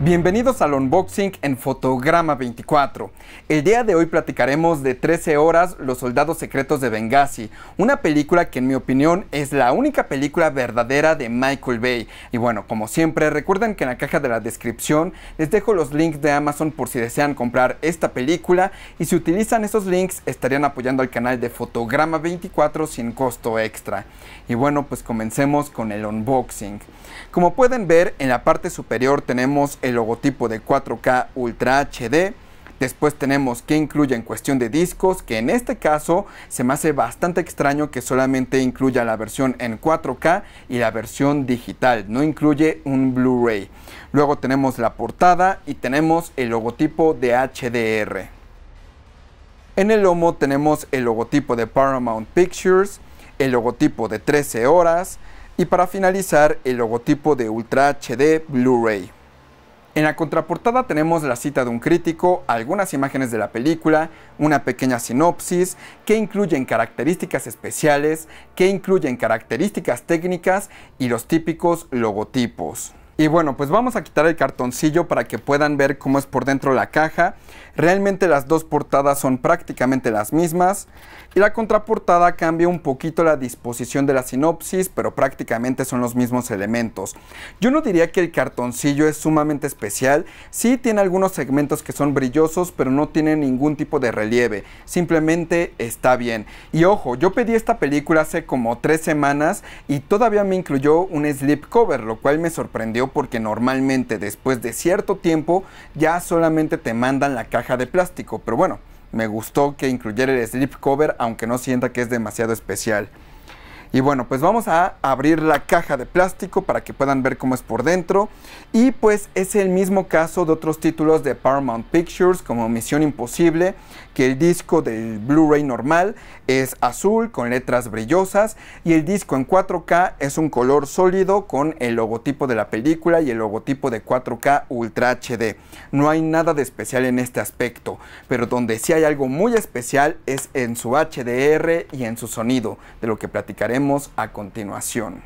Bienvenidos al unboxing en Fotograma 24. El día de hoy platicaremos de 13 horas Los Soldados Secretos de Benghazi, una película que en mi opinión es la única película verdadera de Michael Bay. Y bueno, como siempre, recuerden que en la caja de la descripción les dejo los links de Amazon por si desean comprar esta película y si utilizan esos links estarían apoyando al canal de Fotograma 24 sin costo extra. Y bueno, pues comencemos con el unboxing. Como pueden ver, en la parte superior tenemos el el logotipo de 4K Ultra HD. Después tenemos que incluye en cuestión de discos, que en este caso se me hace bastante extraño que solamente incluya la versión en 4K y la versión digital, no incluye un Blu-ray. Luego tenemos la portada y tenemos el logotipo de HDR. En el lomo tenemos el logotipo de Paramount Pictures, el logotipo de 13 horas y para finalizar el logotipo de Ultra HD Blu-ray. En la contraportada tenemos la cita de un crítico, algunas imágenes de la película, una pequeña sinopsis, que incluyen características especiales, que incluyen características técnicas y los típicos logotipos. Y bueno, pues vamos a quitar el cartoncillo para que puedan ver cómo es por dentro la caja. Realmente las dos portadas son prácticamente las mismas. Y la contraportada cambia un poquito la disposición de la sinopsis, pero prácticamente son los mismos elementos. Yo no diría que el cartoncillo es sumamente especial. Sí tiene algunos segmentos que son brillosos, pero no tiene ningún tipo de relieve. Simplemente está bien. Y ojo, yo pedí esta película hace como tres semanas y todavía me incluyó un slip cover, lo cual me sorprendió porque normalmente después de cierto tiempo ya solamente te mandan la caja de plástico, pero bueno, me gustó que incluyera el slip cover aunque no sienta que es demasiado especial. Y bueno, pues vamos a abrir la caja de plástico para que puedan ver cómo es por dentro. Y pues es el mismo caso de otros títulos de Paramount Pictures como Misión Imposible, el disco del Blu-ray normal es azul con letras brillosas y el disco en 4K es un color sólido con el logotipo de la película y el logotipo de 4K Ultra HD. No hay nada de especial en este aspecto, pero donde sí hay algo muy especial es en su HDR y en su sonido, de lo que platicaremos a continuación.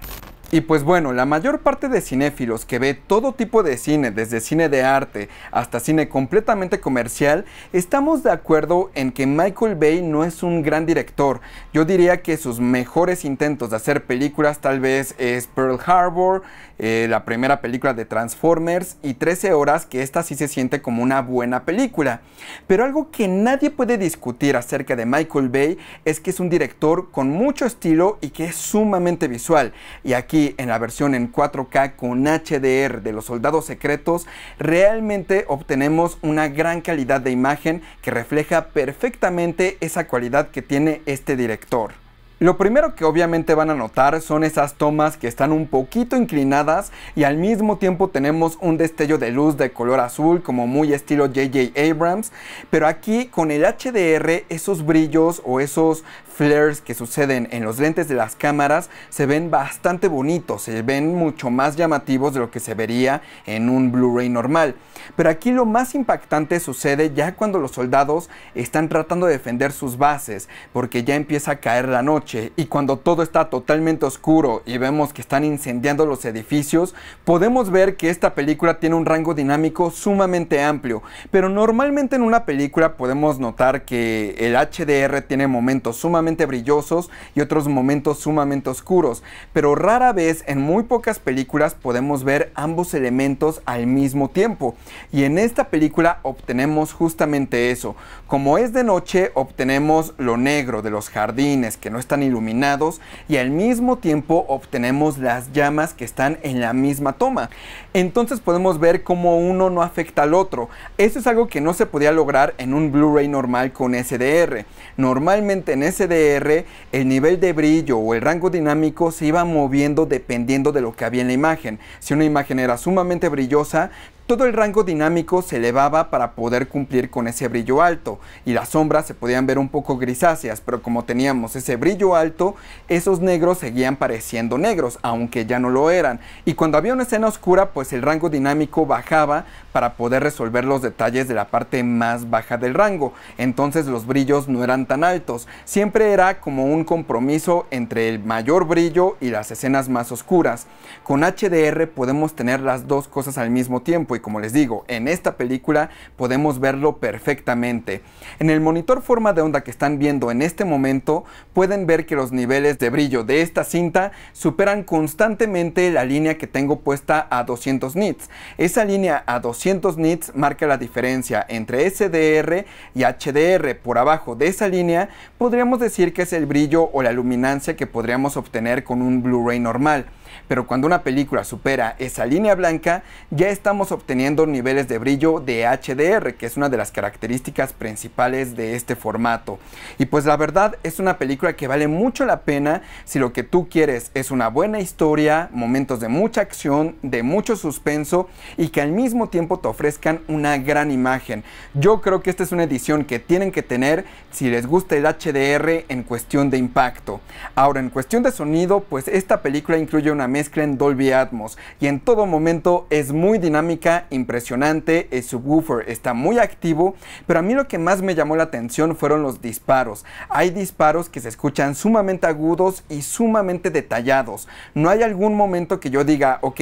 Y pues bueno, la mayor parte de cinéfilos que ve todo tipo de cine, desde cine de arte hasta cine completamente comercial, estamos de acuerdo en que Michael Bay no es un gran director. Yo diría que sus mejores intentos de hacer películas tal vez es Pearl Harbor, eh, la primera película de Transformers y 13 horas, que esta sí se siente como una buena película. Pero algo que nadie puede discutir acerca de Michael Bay es que es un director con mucho estilo y que es sumamente visual. Y aquí en la versión en 4K con HDR de los soldados secretos, realmente obtenemos una gran calidad de imagen que refleja perfectamente esa cualidad que tiene este director. Lo primero que obviamente van a notar son esas tomas que están un poquito inclinadas y al mismo tiempo tenemos un destello de luz de color azul como muy estilo JJ Abrams, pero aquí con el HDR esos brillos o esos flares que suceden en los lentes de las cámaras se ven bastante bonitos, se ven mucho más llamativos de lo que se vería en un Blu-ray normal. Pero aquí lo más impactante sucede ya cuando los soldados están tratando de defender sus bases, porque ya empieza a caer la noche y cuando todo está totalmente oscuro y vemos que están incendiando los edificios, podemos ver que esta película tiene un rango dinámico sumamente amplio. Pero normalmente en una película podemos notar que el HDR tiene momentos sumamente brillosos y otros momentos sumamente oscuros. Pero rara vez en muy pocas películas podemos ver ambos elementos al mismo tiempo. Y en esta película obtenemos justamente eso. Como es de noche, obtenemos lo negro de los jardines que no están iluminados y al mismo tiempo obtenemos las llamas que están en la misma toma. Entonces podemos ver cómo uno no afecta al otro. Eso es algo que no se podía lograr en un Blu-ray normal con SDR. Normalmente en SDR el nivel de brillo o el rango dinámico se iba moviendo dependiendo de lo que había en la imagen. Si una imagen era sumamente brillosa, todo el rango dinámico se elevaba para poder cumplir con ese brillo alto y las sombras se podían ver un poco grisáceas, pero como teníamos ese brillo alto, esos negros seguían pareciendo negros, aunque ya no lo eran. Y cuando había una escena oscura, pues el rango dinámico bajaba para poder resolver los detalles de la parte más baja del rango, entonces los brillos no eran tan altos, siempre era como un compromiso entre el mayor brillo y las escenas más oscuras. Con HDR podemos tener las dos cosas al mismo tiempo como les digo, en esta película podemos verlo perfectamente. En el monitor forma de onda que están viendo en este momento, pueden ver que los niveles de brillo de esta cinta superan constantemente la línea que tengo puesta a 200 nits. Esa línea a 200 nits marca la diferencia entre SDR y HDR. Por abajo de esa línea podríamos decir que es el brillo o la luminancia que podríamos obtener con un Blu-ray normal. Pero cuando una película supera esa línea blanca, ya estamos obteniendo niveles de brillo de HDR, que es una de las características principales de este formato. Y pues la verdad es una película que vale mucho la pena si lo que tú quieres es una buena historia, momentos de mucha acción, de mucho suspenso y que al mismo tiempo te ofrezcan una gran imagen. Yo creo que esta es una edición que tienen que tener si les gusta el HDR en cuestión de impacto. Ahora, en cuestión de sonido, pues esta película incluye mezcla en Dolby Atmos y en todo momento es muy dinámica, impresionante, el subwoofer está muy activo, pero a mí lo que más me llamó la atención fueron los disparos. Hay disparos que se escuchan sumamente agudos y sumamente detallados. No hay algún momento que yo diga, ok,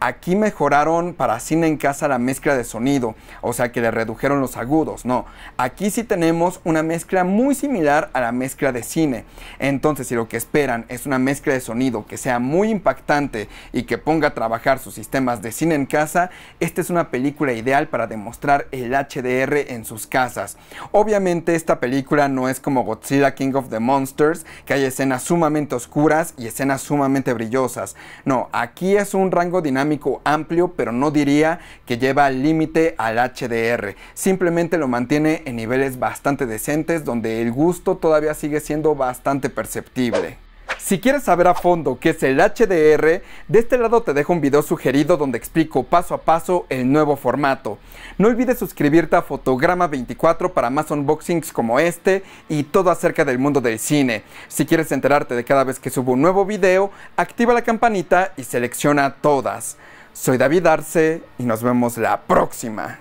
aquí mejoraron para cine en casa la mezcla de sonido, o sea que le redujeron los agudos, no. Aquí sí tenemos una mezcla muy similar a la mezcla de cine. Entonces, si lo que esperan es una mezcla de sonido que sea muy impactante, y que ponga a trabajar sus sistemas de cine en casa, esta es una película ideal para demostrar el HDR en sus casas. Obviamente esta película no es como Godzilla King of the Monsters, que hay escenas sumamente oscuras y escenas sumamente brillosas. No, aquí es un rango dinámico amplio, pero no diría que lleva al límite al HDR. Simplemente lo mantiene en niveles bastante decentes donde el gusto todavía sigue siendo bastante perceptible. Si quieres saber a fondo qué es el HDR, de este lado te dejo un video sugerido donde explico paso a paso el nuevo formato. No olvides suscribirte a Fotograma 24 para más unboxings como este y todo acerca del mundo del cine. Si quieres enterarte de cada vez que subo un nuevo video, activa la campanita y selecciona todas. Soy David Arce y nos vemos la próxima.